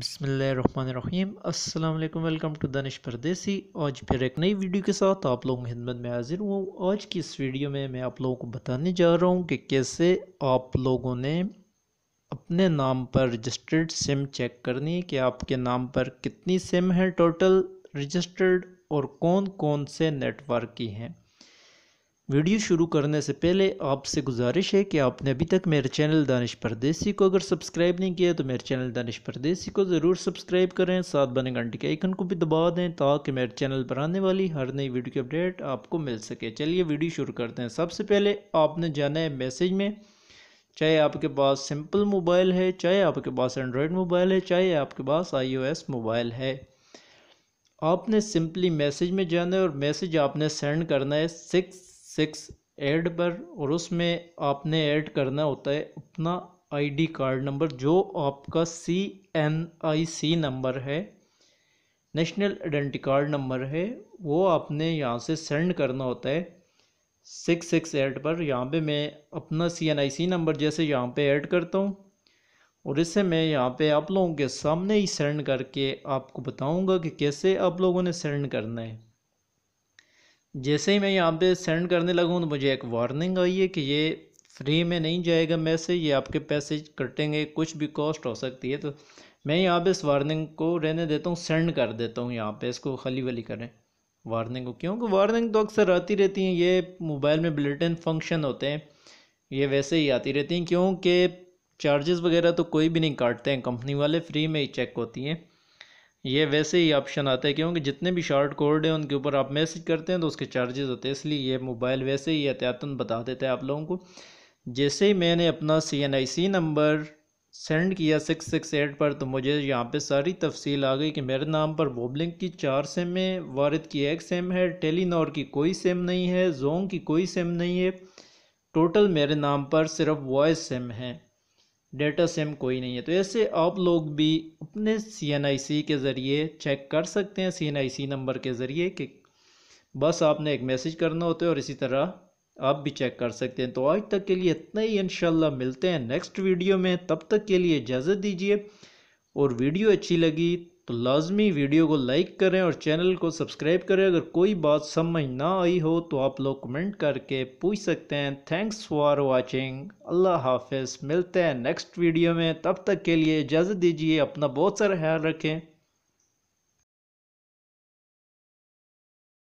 बसमीम अल्लाम welcome to Danish परदेसी आज फिर एक नई वीडियो के साथ आप लोगों की खिदमत में हाज़िर हूँ आज की इस वीडियो में मैं आप लोगों को बताने जा रहा हूँ कि कैसे आप लोगों ने अपने नाम पर रजिस्टर्ड सिम चेक करनी कि आपके नाम पर कितनी सिम है टोटल रजिस्टर्ड और कौन कौन से नेटवर्क की हैं वीडियो शुरू करने से पहले आपसे गुजारिश है कि आपने अभी तक मेरे चैनल दानिश परदेसी को अगर सब्सक्राइब नहीं किया तो मेरे चैनल दानिश परदेसी को ज़रूर सब्सक्राइब करें साथ बने घंटे के आइकन को भी दबा दें ताकि मेरे चैनल पर आने वाली हर नई वीडियो की अपडेट आपको मिल सके चलिए वीडियो शुरू करते हैं सबसे पहले आपने जाना है मैसेज में चाहे आपके पास सिंपल मोबाइल है चाहे आपके पास एंड्रॉयड मोबाइल है चाहे आपके पास आई मोबाइल है आपने सिंपली मैसेज में जाना है और मैसेज आपने सेंड करना है सिक्स सिक्स ऐड पर और उसमें आपने ऐड करना होता है अपना आईडी कार्ड नंबर जो आपका C N I C number है नेशनल आइडेंटी कार्ड नंबर है वो आपने यहाँ से सेंड करना होता है सिक्स सिक्स एट पर यहाँ पे मैं अपना C N I C number जैसे यहाँ पे ऐड करता हूँ और इसे मैं यहाँ पे आप लोगों के सामने ही सेंड करके आपको बताऊँगा कि कैसे आप लोगों ने सेंड करना है जैसे ही मैं यहाँ पे सेंड करने लगूँ तो मुझे एक वार्निंग आई है कि ये फ्री में नहीं जाएगा मैसेज ये आपके पैसे कटेंगे कुछ भी कॉस्ट हो सकती है तो मैं यहाँ पे इस वार्निंग को रहने देता हूँ सेंड कर देता हूँ यहाँ पे इसको खली वली करें वार्निंग को क्योंकि वार्निंग तो अक्सर आती रहती हैं ये मोबाइल में बुलेटिन फंक्शन होते हैं ये वैसे ही आती रहती हैं क्योंकि चार्जेस वगैरह तो कोई भी नहीं काटते हैं कंपनी वाले फ्री में ही चेक होती हैं ये वैसे ही ऑप्शन आता है क्योंकि जितने भी शॉर्ट कोड हैं उनके ऊपर आप मैसेज करते हैं तो उसके चार्जेस होते हैं इसलिए ये मोबाइल वैसे ही एहतियातन बता देते हैं आप लोगों को जैसे ही मैंने अपना C N I C number send किया सिक्स सिक्स एट पर तो मुझे यहाँ पे सारी तफसील आ गई कि मेरे नाम पर वोबलिंग की चार सिम है वारद की एक सिम है टेलीनॉर की कोई सिम नहीं है जोंग की कोई सिम नहीं है टोटल मेरे नाम पर सिर्फ वॉइस सिम है डेटा सेम कोई नहीं है तो ऐसे आप लोग भी अपने सी के ज़रिए चेक कर सकते हैं सी नंबर के ज़रिए कि बस आपने एक मैसेज करना होता है और इसी तरह आप भी चेक कर सकते हैं तो आज तक के लिए इतना ही इनशाला मिलते हैं नेक्स्ट वीडियो में तब तक के लिए इजाज़त दीजिए और वीडियो अच्छी लगी तो लाजमी वीडियो को लाइक करें और चैनल को सब्सक्राइब करें अगर कोई बात समझ ना आई हो तो आप लोग कमेंट करके पूछ सकते हैं थैंक्स फॉर वाचिंग अल्लाह हाफिज़ मिलते हैं नेक्स्ट वीडियो में तब तक के लिए इजाज़त दीजिए अपना बहुत सारा ख्याल रखें